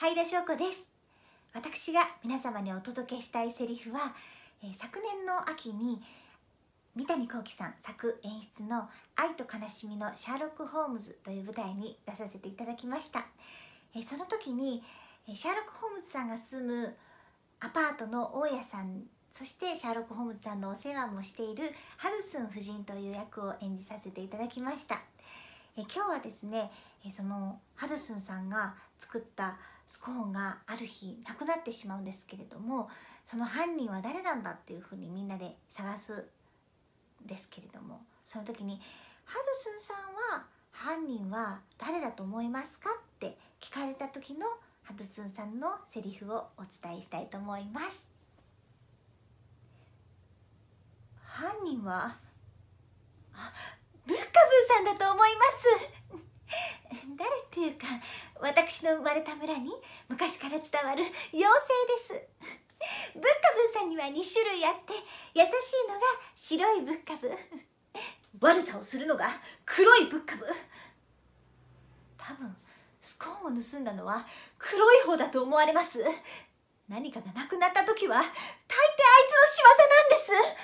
はいだしょうこです私が皆様にお届けしたいセリフは、えー、昨年の秋に三谷幸喜さん作演出の「愛と悲しみのシャーロック・ホームズ」という舞台に出させていただきました、えその時にシャーロック・ホームズさんが住むアパートの大家さんそしてシャーロック・ホームズさんのお世話もしているハドスン夫人という役を演じさせていただきましたえ今日はですねそのハドスンさんが作った「スコーンがある日なくなってしまうんですけれどもその犯人は誰なんだっていうふうにみんなで探すですけれどもその時にハドスンさんは犯人は誰だと思いますかって聞かれた時のハドスンさんのセリフをお伝えしたいと思います犯人はあいうか私の生まれた村に昔から伝わる妖精ですブッカブーさんには2種類あって優しいのが白いブッカブー悪さをするのが黒いブッカブー多分スコーンを盗んだのは黒い方だと思われます何かがなくなった時は大抵あいつの仕業なんです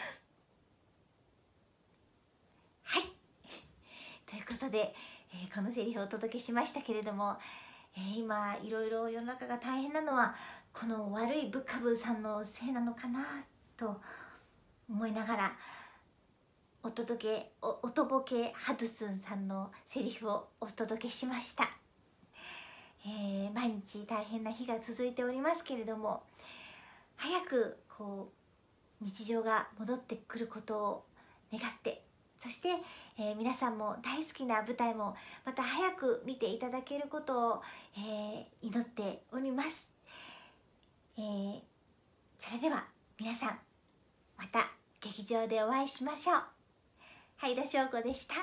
はいということでえー、このセリフをお届けしましたけれども、えー、今いろいろ世の中が大変なのはこの悪いブッカブーさんのせいなのかなと思いながらお届けおとぼけハドスンさんのセリフをお届けしました、えー、毎日大変な日が続いておりますけれども早くこう日常が戻ってくることを願ってそして、えー、皆さんも大好きな舞台もまた早く見ていただけることを、えー、祈っております、えー、それでは皆さんまた劇場でお会いしましょうはい田翔子でした